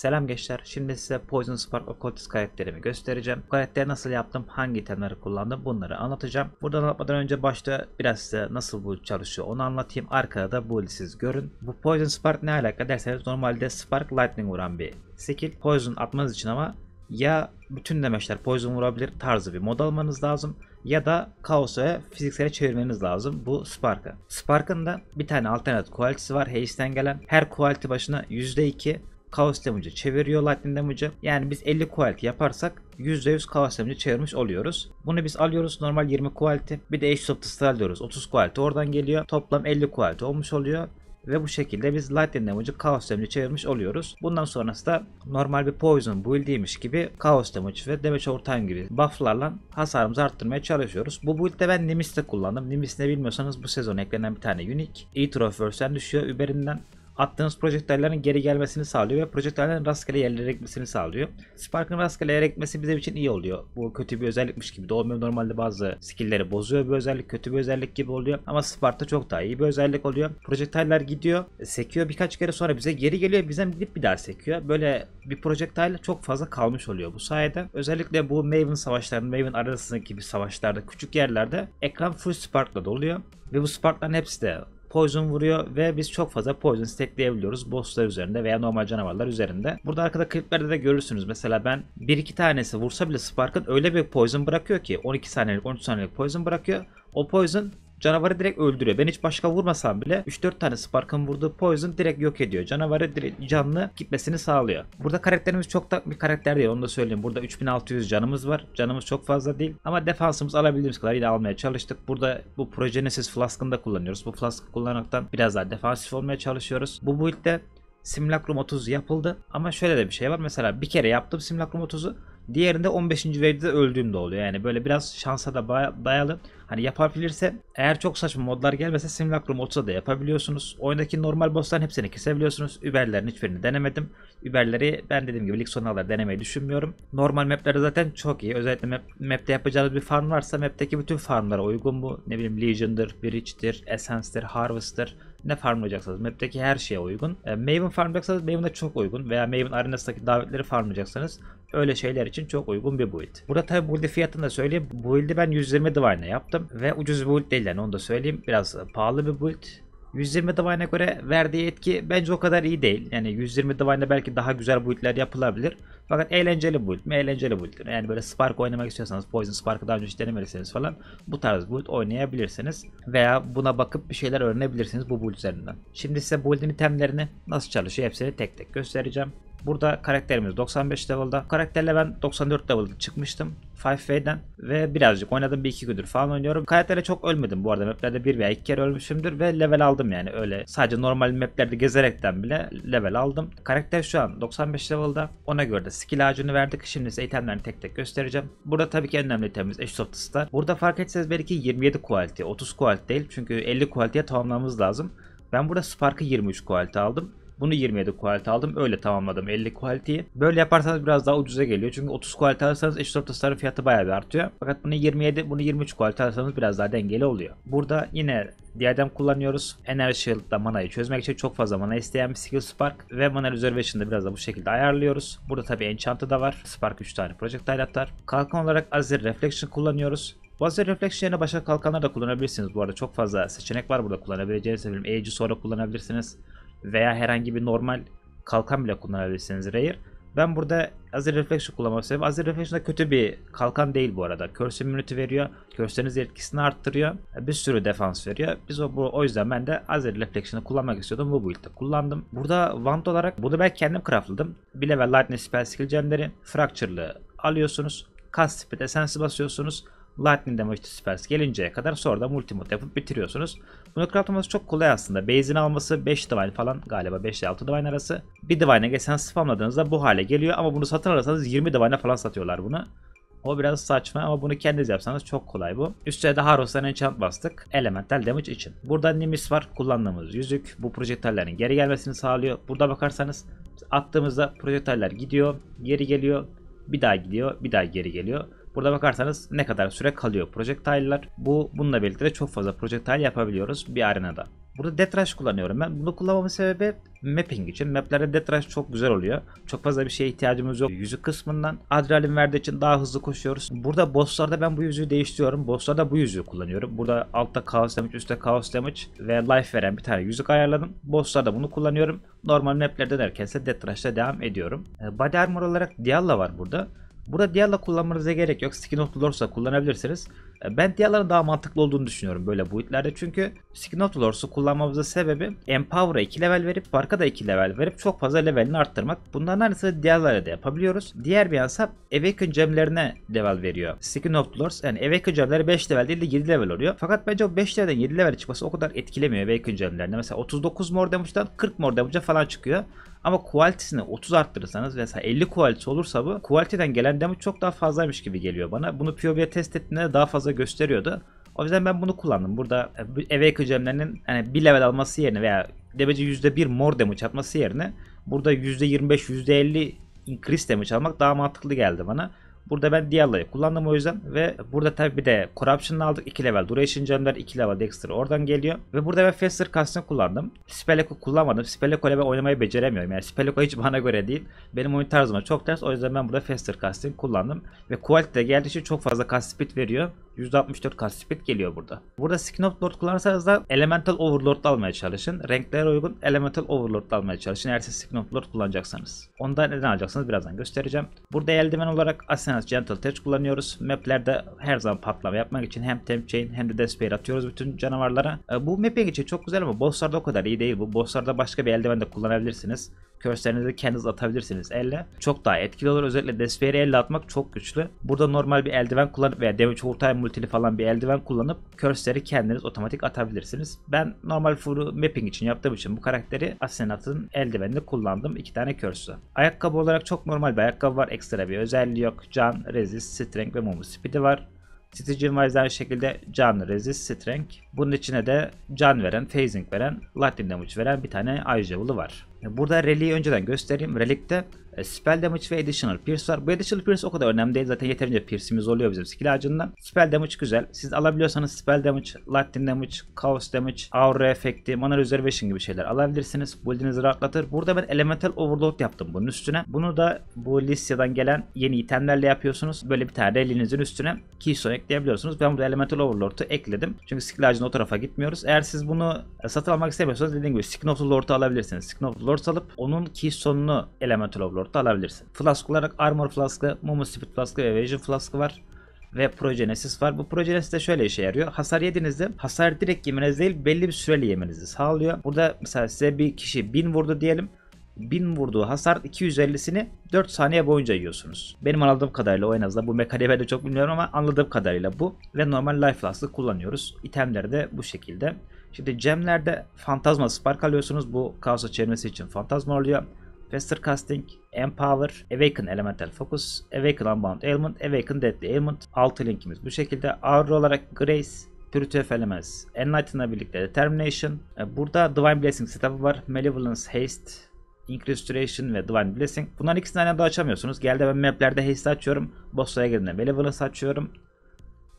Selam gençler. Şimdi size Poison Spark Occultist karakterimi göstereceğim. Bu karakteri nasıl yaptım, hangi itemleri kullandım bunları anlatacağım. Buradan anlatmadan önce başta biraz size nasıl bu çalışıyor onu anlatayım. Arkada da bu siz görün. Bu Poison Spark ne alaka derseniz normalde Spark Lightning vuran bir skill. Poison atmanız için ama ya bütün demeçler poison vurabilir tarzı bir mod almanız lazım ya da kaosu ve fiziksele çevirmeniz lazım bu Spark'ı. Spark'ın da bir tane alternatif quality'si var Haste'den gelen. Her quality başına %2 Kaos damage'ı çeviriyor Lightning damage'ı. Yani biz 50 quality yaparsak %100 kaos damage'ı çevirmiş oluyoruz. Bunu biz alıyoruz normal 20 quality. Bir de Age of the diyoruz. 30 quality oradan geliyor. Toplam 50 quality olmuş oluyor ve bu şekilde biz Lightning Damage'ı Chaos Damage'e çevirmiş oluyoruz. Bundan sonrası da normal bir Poison build'iymiş gibi Chaos Damage ve Damage Overtime gibi bufflarla hasarımızı arttırmaya çalışıyoruz. Bu build'de ben Nimis'te kullandım. Nimis ne bilmiyorsanız bu sezon eklenen bir tane unique. E-Trophy düşüyor. Uberinden attığınız projektillerin geri gelmesini sağlıyor ve projektillerin rastgele yerlere gitmesini sağlıyor. Spark'ın rastgele yere gitmesi bizim için iyi oluyor. Bu kötü bir özellikmiş gibi de olmuyor. Normalde bazı skill'leri bozuyor bir özellik, kötü bir özellik gibi oluyor. Ama Spark'ta çok daha iyi bir özellik oluyor. Projektiller gidiyor, e, sekiyor birkaç kere sonra bize geri geliyor. Bizden gidip bir daha sekiyor. Böyle bir projektile çok fazla kalmış oluyor bu sayede. Özellikle bu Maven savaşlarının, Maven arasındaki gibi savaşlarda, küçük yerlerde ekran full Spark'la doluyor. Ve bu Spark'ların hepsi de poison vuruyor ve biz çok fazla poison stekleyebiliyoruz bosslar üzerinde veya normal canavarlar üzerinde. Burada arkada kliplerde de görürsünüz. Mesela ben bir iki tanesi vursa bile Spark'ın öyle bir poison bırakıyor ki 12 saniyelik 13 saniyelik poison bırakıyor. O poison Canavarı direkt öldürüyor. Ben hiç başka vurmasam bile 3-4 tane Spark'ın vurduğu Poison direkt yok ediyor. Canavarı direkt canlı gitmesini sağlıyor. Burada karakterimiz çok da bir karakter değil onu da söyleyeyim. Burada 3600 canımız var. Canımız çok fazla değil. Ama defansımız alabildiğimiz kadar yine almaya çalıştık. Burada bu Progenesis Flask'ını da kullanıyoruz. Bu Flask'ı kullanaraktan biraz daha defansif olmaya çalışıyoruz. Bu build'de Simulacrum 30 yapıldı. Ama şöyle de bir şey var. Mesela bir kere yaptım Simulacrum 30'u Diğerinde 15. veride öldüğüm de oluyor. Yani böyle biraz şansa da dayalı. Hani yapabilirse eğer çok saçma modlar gelmese Simulacrum 30'a da yapabiliyorsunuz. Oyundaki normal bossların hepsini kesebiliyorsunuz. Über'lerin hiçbirini denemedim. Über'leri ben dediğim gibi lig sonuna kadar denemeyi düşünmüyorum. Normal map'lerde zaten çok iyi. Özellikle map, map'te yapacağınız bir farm varsa map'teki bütün farmlara uygun bu. Ne bileyim Legion'dır, Breach'tir, Essence'dir, Harvest'tir ne farmlayacaksanız map'teki her şeye uygun. E, Maven farmlayacaksanız Maven'a çok uygun veya Maven arenasındaki davetleri farmlayacaksanız Öyle şeyler için çok uygun bir build. Burada tabi build'i fiyatını da söyleyeyim. Build'i ben 120 divine yaptım ve ucuz build değil yani onu da söyleyeyim. Biraz pahalı bir build. 120 Divine'a göre verdiği etki bence o kadar iyi değil. Yani 120 Divine'da belki daha güzel build'ler yapılabilir. Fakat eğlenceli build mi? Eğlenceli build. Yani böyle Spark oynamak istiyorsanız, Poison Spark'ı daha önce hiç denemediyseniz falan bu tarz build oynayabilirsiniz. Veya buna bakıp bir şeyler öğrenebilirsiniz bu build üzerinden. Şimdi size build'in itemlerini nasıl çalışıyor hepsini tek tek göstereceğim. Burada karakterimiz 95 level'da. Karakterle ben 94 level'da çıkmıştım. 5V'den ve birazcık oynadım bir iki gündür falan oynuyorum. Karakterle çok ölmedim bu arada maplerde bir veya iki kere ölmüşümdür ve level aldım yani öyle sadece normal maplerde gezerekten bile level aldım. Karakter şu an 95 level'da ona göre de skill ağacını verdik. Şimdi size itemlerini tek tek göstereceğim. Burada tabii ki en önemli itemimiz Ashes of Star. Burada fark etseniz belki 27 quality 30 quality değil çünkü 50 quality'ye tamamlamamız lazım. Ben burada Spark'ı 23 quality aldım. Bunu 27 quality aldım. Öyle tamamladım 50 quality'yi. Böyle yaparsanız biraz daha ucuza geliyor. Çünkü 30 quality alırsanız eşit tasarım fiyatı bayağı bir artıyor. Fakat bunu 27, bunu 23 quality alırsanız biraz daha dengeli oluyor. Burada yine diadem kullanıyoruz. Enerji Shield'da manayı çözmek için çok fazla mana isteyen bir skill Spark ve mana reservation'da biraz da bu şekilde ayarlıyoruz. Burada tabi enchant'ı da var. Spark 3 tane project atar. Kalkan olarak Azir Reflection kullanıyoruz. Bazı reflection yerine başka kalkanlar da kullanabilirsiniz. Bu arada çok fazla seçenek var burada kullanabileceğiniz. Eminim Age'i sonra kullanabilirsiniz veya herhangi bir normal kalkan bile kullanabilirsiniz Rare. Ben burada Azir Reflection kullanmak istedim. Azir Reflection da kötü bir kalkan değil bu arada. Curse Immunity veriyor. Curse'leriniz etkisini arttırıyor. Bir sürü defans veriyor. Biz o, bu, o yüzden ben de Azir Reflection'ı kullanmak istiyordum. Bu build'de kullandım. Burada wand olarak bunu ben kendim craftladım. Bir level Lightning Spell Skill Gemleri. Fracture'lı alıyorsunuz. Cast Speed Essence'ı basıyorsunuz. Lightning Damage'de Spells gelinceye kadar sonra da multimod yapıp bitiriyorsunuz. Bunu craftlaması çok kolay aslında. Base'in alması 5 Divine falan galiba 5 ile 6 Divine arası. Bir Divine'a geçen spamladığınızda bu hale geliyor ama bunu satın alırsanız 20 Divine'a falan satıyorlar bunu. O biraz saçma ama bunu kendiniz yapsanız çok kolay bu. Üstüne de Haros'tan enchant bastık. Elemental damage için. Burada Nimis var. Kullandığımız yüzük. Bu projektörlerin geri gelmesini sağlıyor. Burada bakarsanız attığımızda projektörler gidiyor. Geri geliyor. Bir daha gidiyor. Bir daha geri geliyor. Burada bakarsanız ne kadar süre kalıyor projektaylar. Bu bununla birlikte de çok fazla projektayl yapabiliyoruz bir arenada. Burada Deathrush kullanıyorum ben. Bunu kullanmamın sebebi mapping için. Maplerde Deathrush çok güzel oluyor. Çok fazla bir şeye ihtiyacımız yok. Yüzü kısmından adrenalin verdiği için daha hızlı koşuyoruz. Burada bosslarda ben bu yüzüğü değiştiriyorum. Bosslarda bu yüzüğü kullanıyorum. Burada altta Chaos Damage, üstte Chaos Damage ve Life veren bir tane yüzük ayarladım. Bosslarda bunu kullanıyorum. Normal maplerde derken ise Death devam ediyorum. Ee, body Armor olarak Diallo var burada. Burada Diallo kullanmanıza gerek yok. Skin of the Lords'a kullanabilirsiniz. E, ben Diallo'nun daha mantıklı olduğunu düşünüyorum böyle boyutlarda. Çünkü Skin of the Lords'u kullanmamızın sebebi Empower'a 2 level verip Park'a da 2 level verip çok fazla levelini arttırmak. Bunların aynısını Diallo'ya da yapabiliyoruz. Diğer bir yansa Awaken gemlerine level veriyor. Skin of the Lords yani Awaken gemleri 5 level değil de 7 level oluyor. Fakat bence o 5 levelden 7 level çıkması o kadar etkilemiyor Awaken gemlerine. Mesela 39 mor damage'dan 40 mor damage'a falan çıkıyor. Ama kualitesini 30 arttırırsanız mesela 50 kualite olursa bu kualiteden gelen damage çok daha fazlaymış gibi geliyor bana. Bunu POV'ye test ettiğinde daha fazla gösteriyordu. O yüzden ben bunu kullandım. Burada e, eve ekocemlerinin hani bir level alması yerine veya damage'i %1 mor damage atması yerine burada %25 %50 increase damage almak daha mantıklı geldi bana. Burada ben Dialla'yı kullandım o yüzden ve burada tabi bir de Corruption'ı aldık 2 level. Duration Gemler 2 level Dexter oradan geliyor. Ve burada ben Faster Cast'ını kullandım. Speleko kullanmadım. Speleko ile ben oynamayı beceremiyorum. Yani Speleko hiç bana göre değil. Benim oyun tarzıma çok ters. O yüzden ben burada Faster Cast'ını kullandım. Ve Quality de geldiği için çok fazla cast speed veriyor. %64 cast speed geliyor burada. Burada Skinop Lord kullanırsanız da Elemental Overlord almaya çalışın. Renklere uygun Elemental Overlord almaya çalışın. Eğer siz Skinop Lord kullanacaksanız. Ondan neden alacaksınız birazdan göstereceğim. Burada eldiven olarak Asena tane Gentle Touch kullanıyoruz. Maplerde her zaman patlama yapmak için hem Temp Chain hem de Despair atıyoruz bütün canavarlara. Ee, bu map'e geçiyor çok güzel ama bosslarda o kadar iyi değil bu. Bosslarda başka bir eldiven de kullanabilirsiniz. Körslerinizi kendiniz atabilirsiniz elle. Çok daha etkili olur. Özellikle Despairy elle atmak çok güçlü. Burada normal bir eldiven kullanıp veya damage overtime multili falan bir eldiven kullanıp Körsleri kendiniz otomatik atabilirsiniz. Ben normal full mapping için yaptığım için bu karakteri Asenat'ın eldivenini kullandım. iki tane Körsü. Ayakkabı olarak çok normal bir ayakkabı var. Ekstra bir özelliği yok. Can, Resist, Strength ve Movement Speed'i var. Stitch'in var şekilde can, resist, strength. Bunun içine de can veren, phasing veren, lightning damage veren bir tane eye var. Burada Relic'i önceden göstereyim. Relic'te e, Spell Damage ve Additional Pierce var. Bu Additional Pierce o kadar önemli değil. Zaten yeterince Pierce'imiz oluyor bizim skill ağacında. Spell Damage güzel. Siz alabiliyorsanız Spell Damage, Lightning Damage, Chaos Damage, Aura efekti, Mana Reservation gibi şeyler alabilirsiniz. Build'inizi rahatlatır. Burada ben Elemental Overload yaptım bunun üstüne. Bunu da bu Lysia'dan gelen yeni itemlerle yapıyorsunuz. Böyle bir tane Relic'inizin üstüne Keystone ekleyebiliyorsunuz. Ben burada Elemental Overload'u ekledim. Çünkü skill ağacının o tarafa gitmiyoruz. Eğer siz bunu satın almak istemiyorsanız dediğim gibi Skin of the Lord'u alabilirsiniz. Skin of the Overlord alıp onun Keystone'unu Elemental Overlord'da alabilirsin. Flask olarak Armor Flask'ı, Mumu Speed Flask'ı ve Vision Flask'ı var ve Progenesis var. Bu Progenesis de şöyle işe yarıyor. Hasar yediğinizde hasar direkt yemeniz değil belli bir süreli yemenizi sağlıyor. Burada mesela size bir kişi 1000 vurdu diyelim. 1000 vurduğu hasar 250'sini 4 saniye boyunca yiyorsunuz. Benim anladığım kadarıyla o en azından bu mekaniği de çok bilmiyorum ama anladığım kadarıyla bu. Ve normal life flaskı kullanıyoruz. İtemleri de bu şekilde. Şimdi gemlerde fantazma spark alıyorsunuz. Bu kaosa çevirmesi için fantazma oluyor. Faster Casting, Empower, Awaken Elemental Focus, Awaken Unbound Element, Awaken Deadly Element. 6 linkimiz bu şekilde. Ağır olarak Grace, Purity of Elements, Enlighten'la birlikte Determination. E, burada Divine Blessing setup'ı var. Malevolence, Haste, Duration ve Divine Blessing. Bunların ikisini aynı anda açamıyorsunuz. Geldi ben maplerde Haste açıyorum. Boss'a girdiğinde Malevolence açıyorum.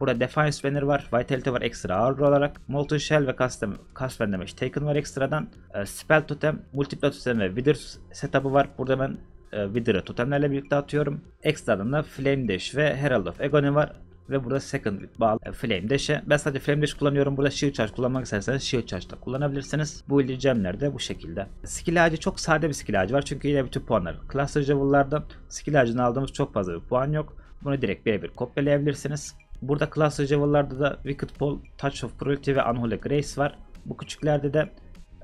Burada Defiance Banner var. Vitality var ekstra ağır olarak. Molten Shell ve Custom, Custom demiş. Taken var ekstradan. E, Spell Totem, Multipla Totem ve Wither setup'ı var. Burada ben e, Wither'ı totemlerle birlikte atıyorum. Ekstradan da Flame Dash ve Herald of Agony var ve burada second bağlı e, flame dash'e. Ben sadece flame dash kullanıyorum. Burada shield charge kullanmak isterseniz shield charge da kullanabilirsiniz. Bu ilicemler de bu şekilde. Skill ağacı çok sade bir skill ağacı var. Çünkü yine bütün puanlar cluster level'larda. Skill ağacını aldığımız çok fazla bir puan yok. Bunu direkt birebir kopyalayabilirsiniz. Burada class receiver'larda da Wicked Ball, Touch of Cruelty ve Unholy Grace var. Bu küçüklerde de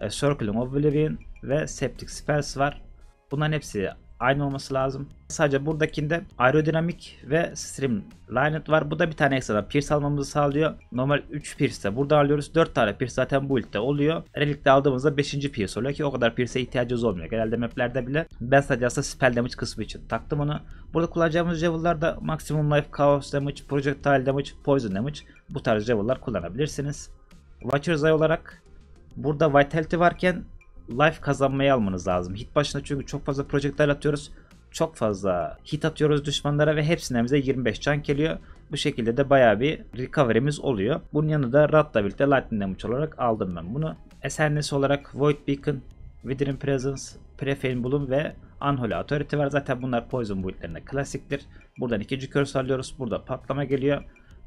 e, of Oblivion ve Septic Spells var. Bunların hepsi aynı olması lazım. Sadece buradakinde aerodinamik ve streamlined var. Bu da bir tane ekstra pierce almamızı sağlıyor. Normal 3 pierce'te burada alıyoruz. 4 tane pierce zaten bu ilkte oluyor. Relikte aldığımızda 5. pierce oluyor ki o kadar pierce'e ihtiyacımız olmuyor. Genelde maplerde bile ben sadece aslında spell damage kısmı için taktım onu. Burada kullanacağımız javel'lar da maximum life, chaos damage, projectile damage, poison damage bu tarz javel'lar kullanabilirsiniz. Watcher's Eye olarak burada vitality varken life kazanmayı almanız lazım. Hit başına çünkü çok fazla projektler atıyoruz. Çok fazla hit atıyoruz düşmanlara ve hepsinden bize 25 can geliyor. Bu şekilde de bayağı bir recovery'miz oluyor. Bunun yanında Rat'la birlikte Lightning Damage olarak aldım ben bunu. Esernesi olarak Void Beacon, Withering Presence, Prefane Bloom ve Unholy Authority var. Zaten bunlar Poison buildlerine klasiktir. Buradan ikinci curse alıyoruz. Burada patlama geliyor.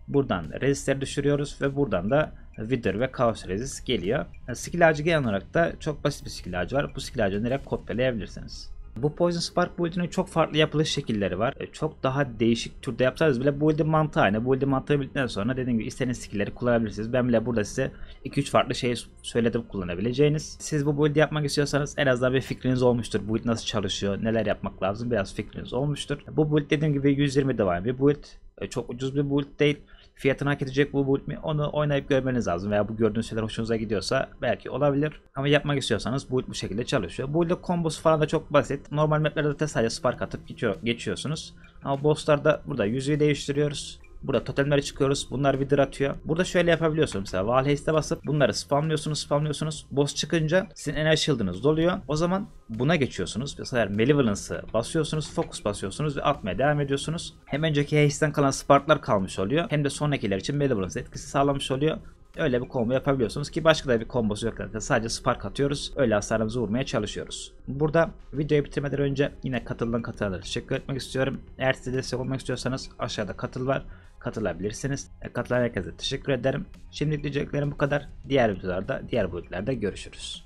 Buradan rezistleri düşürüyoruz ve buradan da Wither ve Chaos Resist geliyor. E, skill ağacı genel olarak da çok basit bir skill ağacı var. Bu skill ağacını direkt kopyalayabilirsiniz. Bu Poison Spark build'inin çok farklı yapılış şekilleri var. E, çok daha değişik türde yapsanız bile build mantığı aynı. build mantığı bildikten sonra dediğim gibi istediğiniz skill'leri kullanabilirsiniz. Ben bile burada size 2-3 farklı şey söyledim kullanabileceğiniz. Siz bu build'i yapmak istiyorsanız en azından bir fikriniz olmuştur. Build nasıl çalışıyor, neler yapmak lazım biraz fikriniz olmuştur. Bu build dediğim gibi 120 devam bir build. E, çok ucuz bir build değil fiyatını hak edecek bu build mi onu oynayıp görmeniz lazım veya bu gördüğünüz şeyler hoşunuza gidiyorsa belki olabilir. Ama yapmak istiyorsanız build bu şekilde çalışıyor. Build'de kombosu falan da çok basit. Normal maplerde de sadece spark atıp geçiyorsunuz. Ama bosslarda burada yüzüğü değiştiriyoruz. Burada totemlere çıkıyoruz. Bunlar vidir atıyor. Burada şöyle yapabiliyorsun mesela. valheist'e e basıp bunları spamlıyorsunuz spamlıyorsunuz. Boss çıkınca sizin enerji shield'ınız doluyor. O zaman buna geçiyorsunuz. Mesela Malevolance'ı basıyorsunuz. Focus basıyorsunuz ve atmaya devam ediyorsunuz. Hem önceki haste'den kalan sparklar kalmış oluyor. Hem de sonrakiler için Malevolence etkisi sağlamış oluyor. Öyle bir combo yapabiliyorsunuz ki başka da bir kombosu yok zaten. Sadece spark atıyoruz. Öyle hasarımızı vurmaya çalışıyoruz. Burada videoyu bitirmeden önce yine katıldan katılanlara teşekkür etmek istiyorum. Eğer size destek olmak istiyorsanız aşağıda katıl var katılabilirsiniz. E, Katılan herkese teşekkür ederim. Şimdilik diyeceklerim bu kadar. Diğer videolarda, diğer boyutlarda görüşürüz.